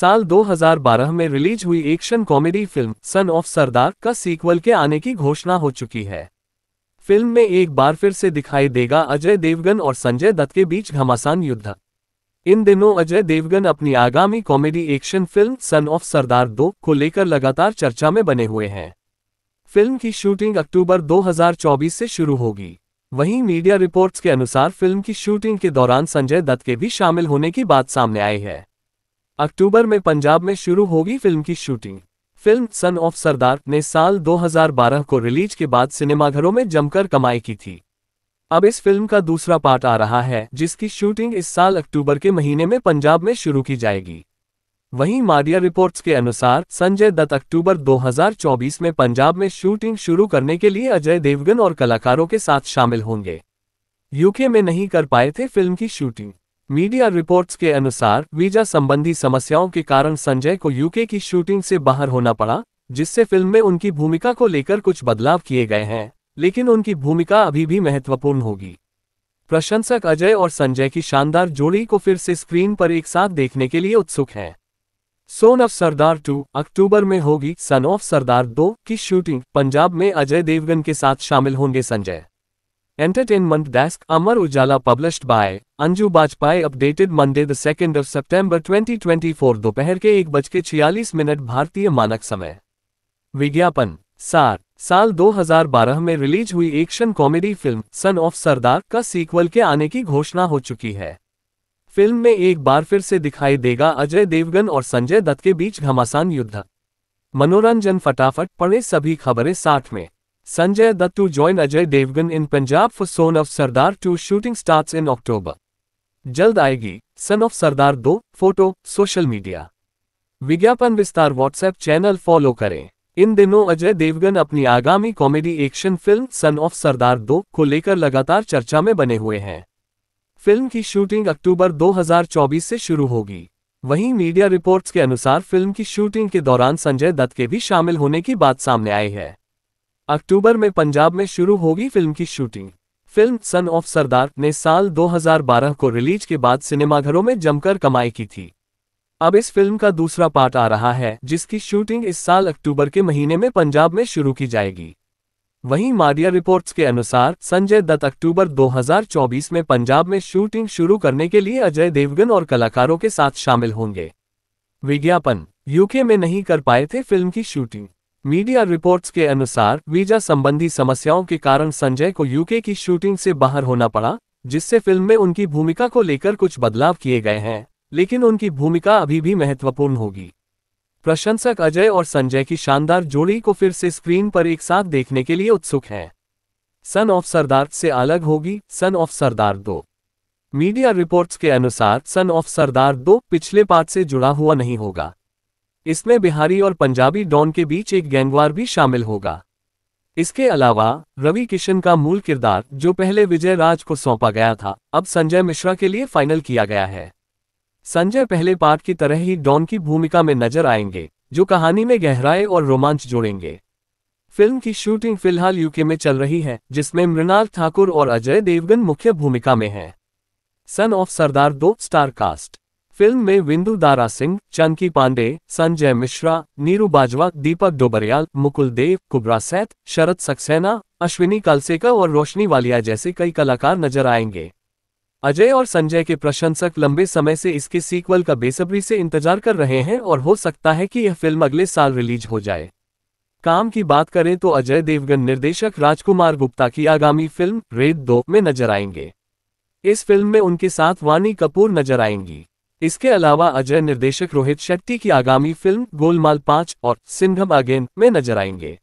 साल 2012 में रिलीज हुई action comedy film son of Sardar का सीक्वल के आने की घोषणा हो चुकी है फिल्म में एक बार फिर से दिखाई देगा अजय देवगन और संजय दत्त के बीच घमासान युद्ध इन दिनों अजय देवगन अपनी आगामी comedy action film son of Sardar 2 को लेकर लगातार चर्चा में बने हुए हैं फिल्म की शूटिंग अक्टूबर 2024 से शुरू होगी वहीं मीडिया रिपोर्ट्स के अनुसार फिल्म की शूटिंग के दौरान संजय दत्त के भी शामिल होने की बात सामने आई है अक्टूबर में पंजाब में शुरू होगी फिल्म की shooting film son of Sardar ने साल 2012 को रिलीज के बाद सिनेमाघरों में जमकर कमाई की थी अब इस फिल्म का दूसरा पार्ट आ रहा है जिसकी शूटिंग इस साल अक्टूबर के महीने में पंजाब में शुरू की जाएगी वहीं मारिया रिपोर्ट्स के अनुसार संजय दत्त अक्टूबर 2024 में पंजाब में शूटिंग शुरू करने के लिए अजय देवगन और कलाकारों के साथ शामिल होंगे यूके में नहीं कर पाए थे फिल्म की शूटिंग मीडिया रिपोर्ट्स के अनुसार वीजा संबंधी समस्याओं के कारण संजय को यूके की शूटिंग से बाहर होना पड़ा जिससे फिल्म में उनकी भूमिका को लेकर कुछ बदलाव किए गए हैं लेकिन उनकी भूमिका अभी भी महत्वपूर्ण होगी प्रशंसक अजय और संजय की शानदार जोड़ी को फिर से स्क्रीन पर एक साथ देखने के लिए उत्सुक हैं सोन ऑफ सरदार टू अक्टूबर में होगी सन ऑफ सरदार दो की शूटिंग पंजाब में अजय देवगन के साथ शामिल होंगे Sanjay Entertainment Desk Amar Ujala published by Anju Bajpai updated Monday the 2nd of September 2024 दोपहर के एक बज के छियालीस मिनट भारतीय मानक समय विज्ञापन सार साल 2012 में रिलीज हुई action comedy film son of Sardar का सीक्वल के आने की घोषणा हो चुकी है फिल्म में एक बार फिर से दिखाई देगा अजय देवगन और संजय दत्त के बीच घमासान युद्ध मनोरंजन फटाफट पढ़े सभी खबरें साठ में Sanjay Dutt to join Ajay Devgan in Punjab for Son of Sardar 2 shooting starts in October. जल्द आएगी सन ऑफ सरदार दो फोटो सोशल मीडिया विज्ञापन विस्तार व्हाट्सएप चैनल फॉलो करें इन दिनों अजय देवगन अपनी आगामी comedy action film son of Sardar दो को लेकर लगातार चर्चा में बने हुए हैं फिल्म की शूटिंग अक्टूबर 2024 से शुरू होगी वहीं मीडिया रिपोर्ट्स के अनुसार फिल्म की शूटिंग के दौरान संजय दत्त के भी शामिल होने की बात सामने आई है अक्टूबर में पंजाब में शुरू होगी फिल्म की shooting film son of Sardar ने साल 2012 को रिलीज के बाद सिनेमाघरों में जमकर कमाई की थी अब इस फिल्म का दूसरा पार्ट आ रहा है जिसकी शूटिंग इस साल अक्टूबर के महीने में पंजाब में शुरू की जाएगी वहीं मारिया रिपोर्ट्स के अनुसार संजय दत्त अक्टूबर 2024 में पंजाब में शूटिंग शुरू करने के लिए अजय देवगन और कलाकारों के साथ शामिल होंगे विज्ञापन यूके में नहीं कर पाए थे फिल्म की शूटिंग मीडिया रिपोर्ट्स के अनुसार वीजा संबंधी समस्याओं के कारण संजय को यूके की शूटिंग से बाहर होना पड़ा जिससे फिल्म में उनकी भूमिका को लेकर कुछ बदलाव किए गए हैं लेकिन उनकी भूमिका अभी भी महत्वपूर्ण होगी प्रशंसक अजय और संजय की शानदार जोड़ी को फिर से स्क्रीन पर एक साथ देखने के लिए उत्सुक हैं सन ऑफ सरदार से अलग होगी सन ऑफ सरदार दो मीडिया रिपोर्ट्स के अनुसार सन ऑफ सरदार दो पिछले पार्ट से जुड़ा हुआ नहीं होगा इसमें बिहारी और पंजाबी डॉन के बीच एक गैंगवार भी शामिल होगा इसके अलावा रवि किशन का मूल किरदार जो पहले विजय राज को सौंपा गया था अब संजय मिश्रा के लिए फाइनल किया गया है संजय पहले पार्ट की तरह ही डॉन की भूमिका में नजर आएंगे जो कहानी में गहराए और रोमांच जोड़ेंगे फिल्म की शूटिंग फिलहाल यूके में चल रही है जिसमें मृणाल ठाकुर और अजय देवगन मुख्य भूमिका में हैं सन ऑफ सरदार दो स्टार कास्ट फिल्म में विंदु दारा सिंह चंकी पांडे संजय मिश्रा नीरू बाजवा दीपक डोबरियाल मुकुल देव कुबरा सैत शरद सक्सेना अश्विनी कालसेकर और रोशनी वालिया जैसे कई कलाकार नजर आएंगे अजय और संजय के प्रशंसक लंबे समय से इसके सीक्वल का बेसब्री से इंतजार कर रहे हैं और हो सकता है कि यह फिल्म अगले साल रिलीज हो जाए काम की बात करें तो अजय देवगन निर्देशक राजकुमार गुप्ता की आगामी फिल्म रेड दो में नजर आएंगे इस फिल्म में उनके साथ वानी कपूर नजर आएंगी इसके अलावा अजय निर्देशक रोहित शेट्टी की आगामी फिल्म गोलमाल पाँच और सिंघम अगेन में नजर आएंगे